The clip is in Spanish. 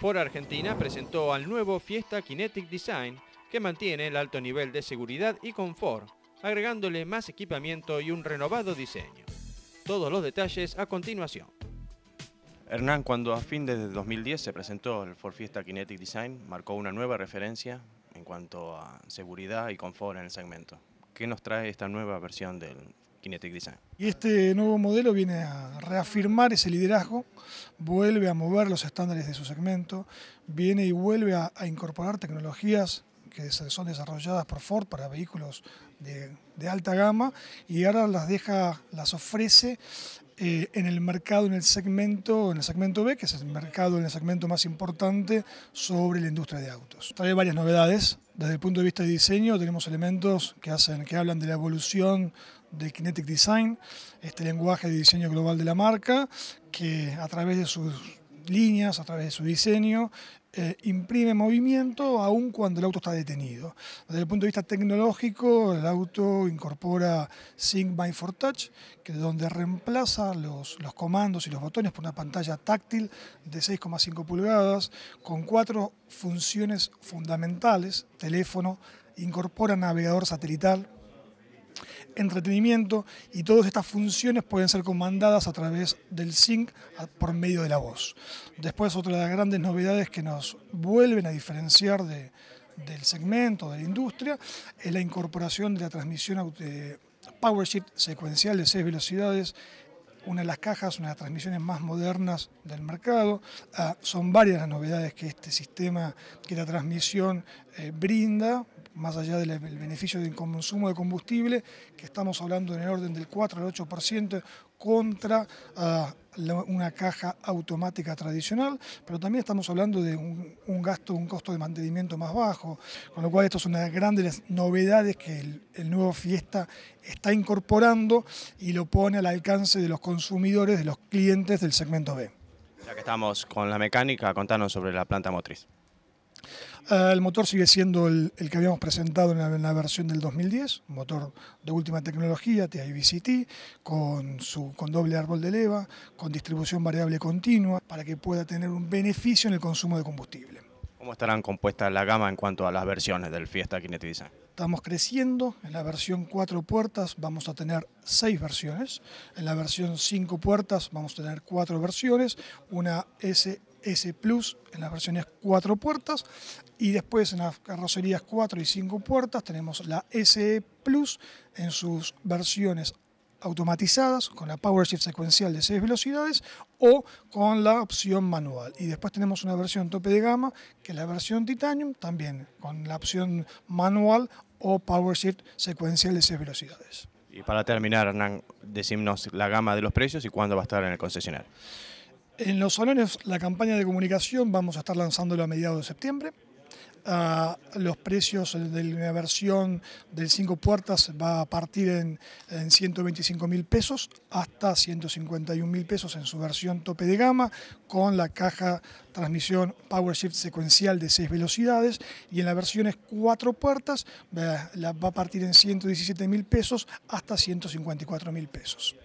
Ford Argentina presentó al nuevo Fiesta Kinetic Design que mantiene el alto nivel de seguridad y confort, agregándole más equipamiento y un renovado diseño. Todos los detalles a continuación. Hernán, cuando a fin de 2010 se presentó el Ford Fiesta Kinetic Design, marcó una nueva referencia en cuanto a seguridad y confort en el segmento. ¿Qué nos trae esta nueva versión del y este nuevo modelo viene a reafirmar ese liderazgo, vuelve a mover los estándares de su segmento, viene y vuelve a, incorporar tecnologías que son desarrolladas por Ford para vehículos de, alta gama y ahora las deja, las ofrece eh, en el mercado, en el segmento, en el segmento B, que es el mercado, en el segmento más importante sobre la industria de autos. Trae varias novedades, desde el punto de vista de diseño tenemos elementos que, hacen, que hablan de la evolución de Kinetic Design, este lenguaje de diseño global de la marca, que a través de sus líneas, a través de su diseño, eh, imprime movimiento aun cuando el auto está detenido. Desde el punto de vista tecnológico, el auto incorpora Sync by 4 Touch, que donde reemplaza los, los comandos y los botones por una pantalla táctil de 6,5 pulgadas, con cuatro funciones fundamentales, teléfono, incorpora navegador satelital, entretenimiento y todas estas funciones pueden ser comandadas a través del sync por medio de la voz. Después otra de las grandes novedades que nos vuelven a diferenciar del segmento, de la industria, es la incorporación de la transmisión power PowerShift secuencial de seis velocidades una de las cajas, una de las transmisiones más modernas del mercado. Ah, son varias las novedades que este sistema, que la transmisión eh, brinda, más allá del beneficio del consumo de combustible, que estamos hablando en el orden del 4 al 8% contra ah, una caja automática tradicional, pero también estamos hablando de un, gasto, un costo de mantenimiento más bajo, con lo cual esto es una de las grandes novedades que el nuevo Fiesta está incorporando y lo pone al alcance de los consumidores, de los clientes del segmento B. Ya que estamos con la mecánica, contanos sobre la planta motriz. Eh, el motor sigue siendo el, que habíamos presentado en la, versión del 2010, motor de última tecnología, TIVCT, con, su, con doble árbol de leva, con distribución variable continua, para que pueda tener un beneficio en el consumo de combustible. ¿Cómo estarán compuestas la gama en cuanto a las versiones del Fiesta Kinetiza? Estamos creciendo, en la versión 4 puertas vamos a tener 6 versiones, en la versión 5 puertas vamos a tener 4 versiones, una S S Plus en las versiones 4 puertas y después en las carrocerías 4 y 5 puertas tenemos la SE Plus en sus versiones automatizadas con la Power Shift secuencial de 6 velocidades o con la opción manual. Y después tenemos una versión tope de gama que es la versión Titanium también con la opción manual o Power Shift secuencial de 6 velocidades. Y para terminar, Hernán, decimos la gama de los precios y cuándo va a estar en el concesionario. En los salones, la campaña de comunicación vamos a estar lanzándolo a mediados de septiembre. Ah, los precios de la versión del 5 puertas va a partir en, 125 mil pesos hasta 151 mil pesos en su versión tope de gama con la caja transmisión PowerShift secuencial de 6 velocidades y en la versión es 4 puertas la, va a partir en 117 mil pesos hasta 154 mil pesos.